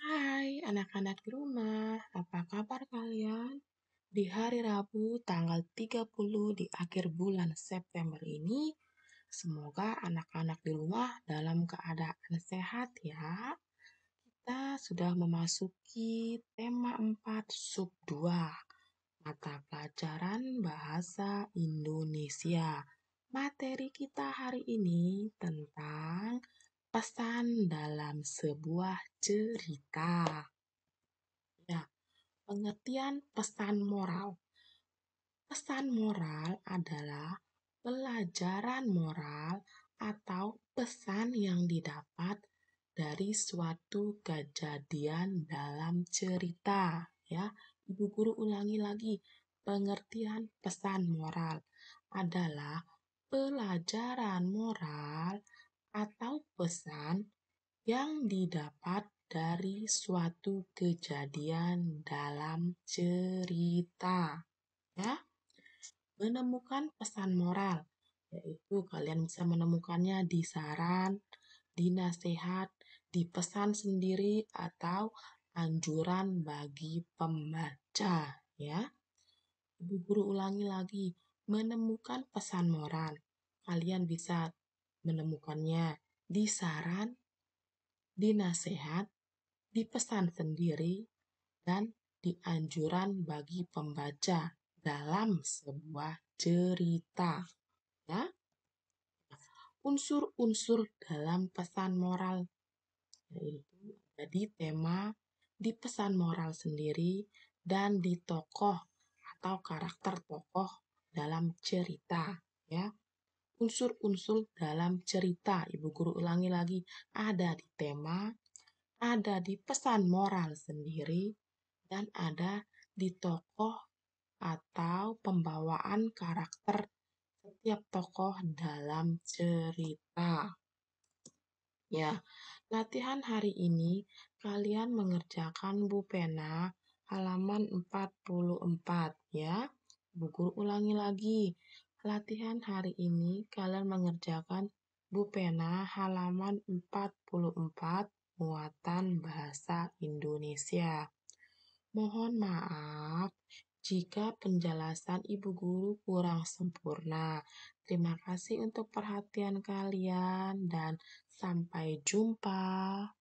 Hai anak-anak di rumah, apa kabar kalian? Di hari Rabu tanggal 30 di akhir bulan September ini, semoga anak-anak di rumah dalam keadaan sehat ya. Kita sudah memasuki tema 4 sub 2, mata pelajaran bahasa Indonesia. Materi kita hari ini tentang pesan dalam sebuah cerita. Ya, pengertian pesan moral. Pesan moral adalah pelajaran moral atau pesan yang didapat dari suatu kejadian dalam cerita, ya. Ibu guru ulangi lagi, pengertian pesan moral adalah pelajaran moral atau pesan yang didapat dari suatu kejadian dalam cerita. Ya. Menemukan pesan moral, yaitu kalian bisa menemukannya di saran, di nasihat, di pesan sendiri atau anjuran bagi pembaca, ya. Ibu guru ulangi lagi, menemukan pesan moral. Kalian bisa menemukannya di saran, di nasihat, di pesan sendiri, dan di anjuran bagi pembaca dalam sebuah cerita. Ya. Unsur-unsur dalam pesan moral yaitu ada di tema, di pesan moral sendiri, dan di tokoh atau karakter tokoh dalam cerita. Ya, unsur-unsur dalam cerita, Ibu Guru ulangi lagi, ada di tema, ada di pesan moral sendiri, dan ada di tokoh atau pembawaan karakter setiap tokoh dalam cerita. Ya, latihan hari ini kalian mengerjakan Bu Pena halaman 44 ya. Bu Guru ulangi lagi, Latihan hari ini kalian mengerjakan Bu Pena halaman 44 muatan bahasa Indonesia. Mohon maaf jika penjelasan ibu guru kurang sempurna. Terima kasih untuk perhatian kalian dan sampai jumpa.